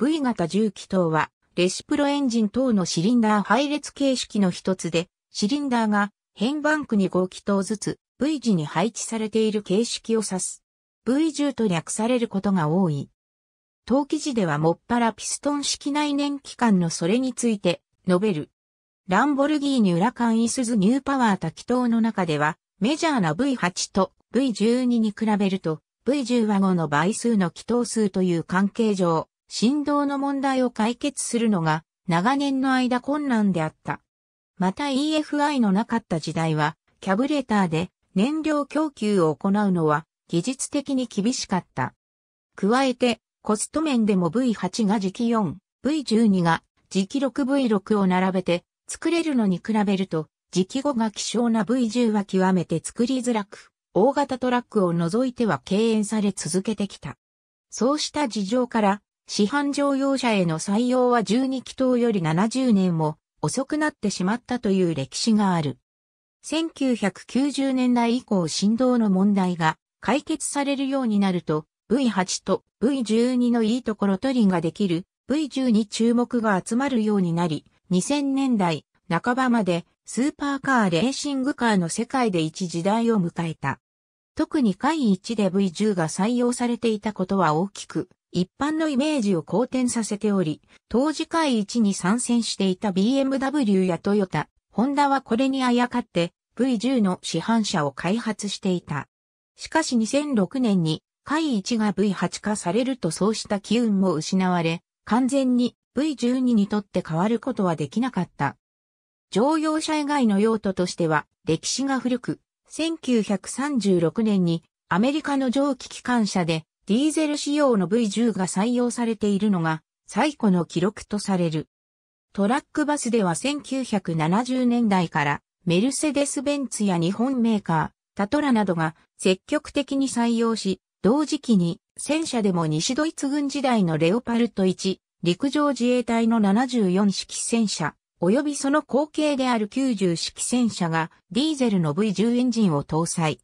V 型重機灯は、レシプロエンジン等のシリンダー配列形式の一つで、シリンダーが変バンクに5気筒ずつ V 字に配置されている形式を指す。V 重と略されることが多い。陶器時ではもっぱらピストン式内燃機関のそれについて述べる。ランボルギーニ裏間イスズニューパワー多気筒の中では、メジャーな V8 と V12 に比べると、V10 は5の倍数の気筒数という関係上、振動の問題を解決するのが長年の間困難であった。また EFI のなかった時代は、キャブレターで燃料供給を行うのは技術的に厳しかった。加えて、コスト面でも V8 が時期4、V12 が時期 6V6 を並べて作れるのに比べると、時期5が希少な V10 は極めて作りづらく、大型トラックを除いては敬遠され続けてきた。そうした事情から市販乗用車への採用は12気筒より70年も遅くなってしまったという歴史がある。1990年代以降振動の問題が解決されるようになると V8 と V12 のいいところ取りができる V10 に注目が集まるようになり2000年代半ばまでスーパーカーレーシングカーの世界で一時代を迎えた。特に回一で V10 が採用されていたことは大きく一般のイメージを好転させており、当時下位に参戦していた BMW やトヨタ、ホンダはこれにあやかって V10 の市販車を開発していた。しかし2006年に下位が V8 化されるとそうした機運も失われ、完全に V12 にとって変わることはできなかった。乗用車以外の用途としては歴史が古く、1936年にアメリカの蒸気機関車でディーゼル仕様の V10 が採用されているのが最古の記録とされる。トラックバスでは1970年代からメルセデス・ベンツや日本メーカー、タトラなどが積極的に採用し、同時期に戦車でも西ドイツ軍時代のレオパルト1、陸上自衛隊の74式戦車、及びその後継である90式戦車がディーゼルの V10 エンジンを搭載。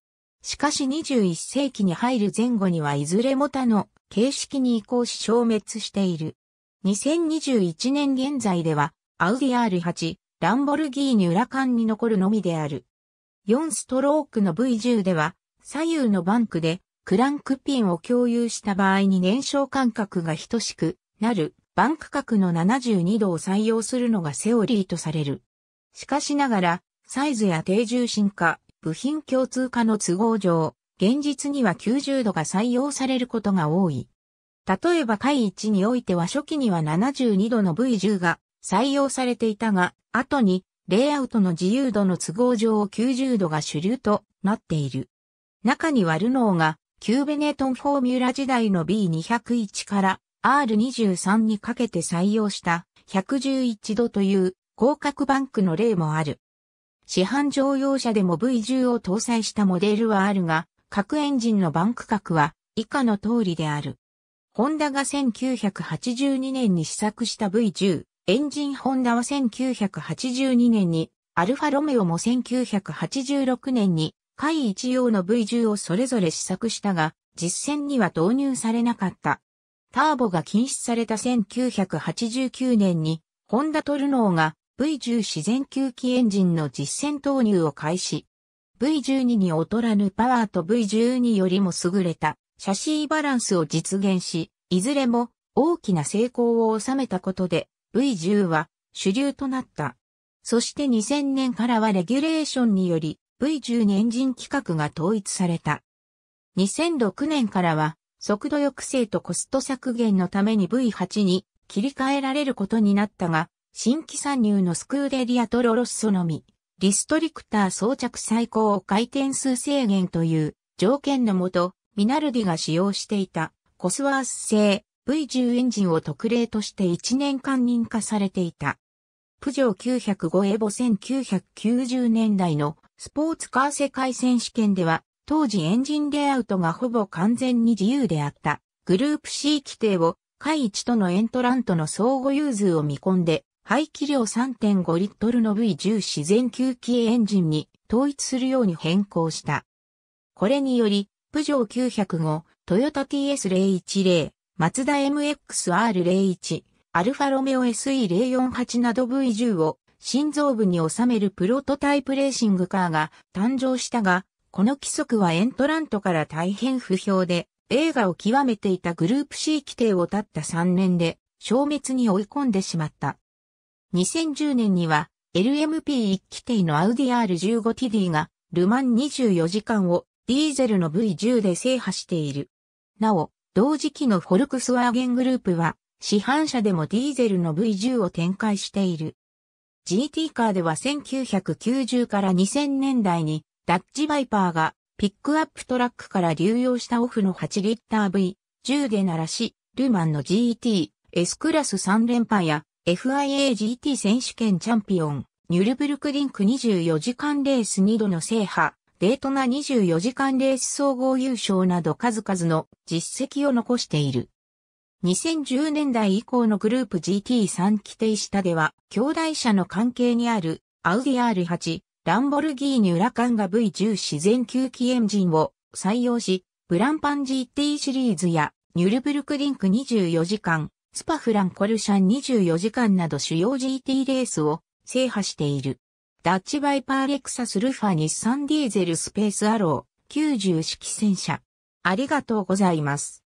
しかし21世紀に入る前後にはいずれも他の形式に移行し消滅している。2021年現在では、アウディ R8、ランボルギーニ裏間に残るのみである。4ストロークの V10 では、左右のバンクでクランクピンを共有した場合に燃焼間隔が等しくなるバンク角の72度を採用するのがセオリーとされる。しかしながら、サイズや低重心化、部品共通化の都合上、現実には90度が採用されることが多い。例えば回1においては初期には72度の V10 が採用されていたが、後にレイアウトの自由度の都合上を90度が主流となっている。中にはルノーがキューベネートンフォーミュラ時代の B201 から R23 にかけて採用した111度という広角バンクの例もある。市販乗用車でも V10 を搭載したモデルはあるが、各エンジンのバンク角は以下の通りである。ホンダが1982年に試作した V10、エンジンホンダは1982年に、アルファロメオも1986年に、海一用の V10 をそれぞれ試作したが、実践には導入されなかった。ターボが禁止された1989年に、ホンダトルノーが V10 自然吸気エンジンの実戦投入を開始。V12 に劣らぬパワーと V12 よりも優れたシャシーバランスを実現し、いずれも大きな成功を収めたことで V10 は主流となった。そして2000年からはレギュレーションにより V12 エンジン規格が統一された。2006年からは速度抑制とコスト削減のために V8 に切り替えられることになったが、新規参入のスクーデリアトロロッソのみ、リストリクター装着最高回転数制限という条件のもと、ミナルディが使用していたコスワース製 V10 エンジンを特例として1年間認可されていた。プジョー905エボ1990年代のスポーツカー世界選手権では、当時エンジンレイアウトがほぼ完全に自由であった。グループ C 規定を、下一とのエントラントの相互融通を見込んで、排気量3.5リットルの V10 自然吸気エンジンに統一するように変更した。これにより、プジョー905、トヨタ TS010、マツダ MXR01、アルファロメオ SE048 など V10 を心臓部に収めるプロトタイプレーシングカーが誕生したが、この規則はエントラントから大変不評で、映画を極めていたグループ C 規定を経った3年で消滅に追い込んでしまった。2010年には LMP1 期定のアウディ R15TD がルマン24時間をディーゼルの V10 で制覇している。なお、同時期のフォルクスワーゲングループは市販車でもディーゼルの V10 を展開している。GT カーでは1990から2000年代にダッジバイパーがピックアップトラックから流用したオフの8リッター V10 で鳴らし、ルマンの GT、S クラス3連覇や FIAGT 選手権チャンピオン、ニュルブルクリンク24時間レース2度の制覇、デートナ24時間レース総合優勝など数々の実績を残している。2010年代以降のグループ GT3 規定下では、兄弟車の関係にあるアウディ R8、ランボルギーニュラカンガ V10 自然吸気エンジンを採用し、ブランパン GT シリーズやニュルブルクリンク24時間、スパフランコルシャン24時間など主要 GT レースを制覇している。ダッチバイパーレクサスルファ日産ディーゼルスペースアロー90式戦車。ありがとうございます。